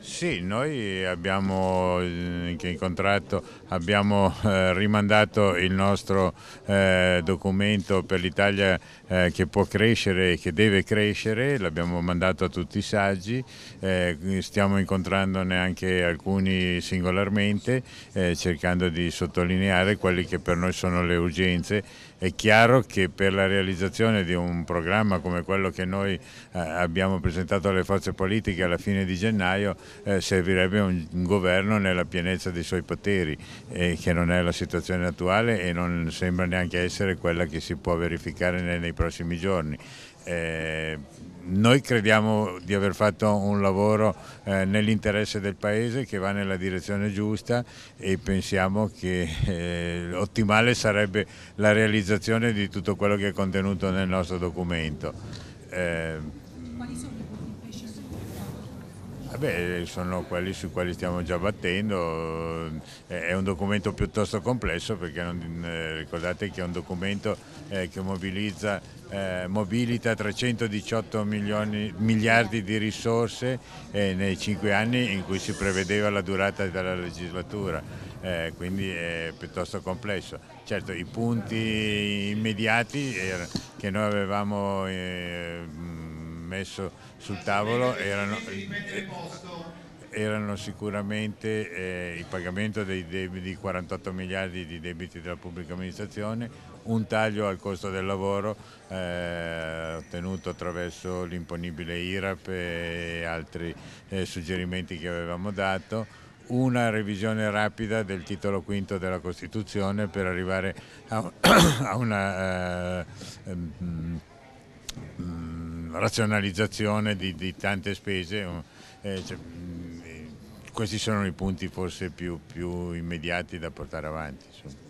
Sì, noi abbiamo eh, incontrato, abbiamo eh, rimandato il nostro eh, documento per l'Italia che può crescere e che deve crescere, l'abbiamo mandato a tutti i saggi, stiamo incontrandone anche alcuni singolarmente, cercando di sottolineare quelle che per noi sono le urgenze. È chiaro che per la realizzazione di un programma come quello che noi abbiamo presentato alle forze politiche alla fine di gennaio eh, servirebbe un, un, governo nella pienezza dei suoi poteri, eh, che non è la situazione attuale e non sembra neanche essere quella che si può verificare nei, nei prossimi giorni. Eh, noi crediamo di aver fatto un lavoro eh, nell'interesse del Paese che va nella direzione giusta e pensiamo che eh, ottimale sarebbe la realizzazione di tutto quello che è contenuto nel nostro documento. Eh, Quali sono i punti Beh, sono quelli sui quali stiamo già battendo, è un documento piuttosto complesso perché non, eh, ricordate che è un documento eh, che mobilizza, eh, mobilita 318 milioni, miliardi di risorse nei cinque anni in cui si prevedeva la durata della legislatura, quindi è piuttosto complesso. Certo, i punti immediati che noi avevamo messo sul tavolo erano, eh, erano sicuramente eh, il pagamento dei debiti, 48 miliardi di debiti della pubblica amministrazione, un taglio al costo del lavoro eh, ottenuto attraverso l'imponibile IRAP e altri eh, suggerimenti che avevamo dato, una revisione rapida del titolo quinto della Costituzione per arrivare a, a una... Uh, razionalizzazione di, di tante spese. Um, eh, cioè, mm, eh, questi sono i punti forse più, più immediati da portare avanti. Insomma.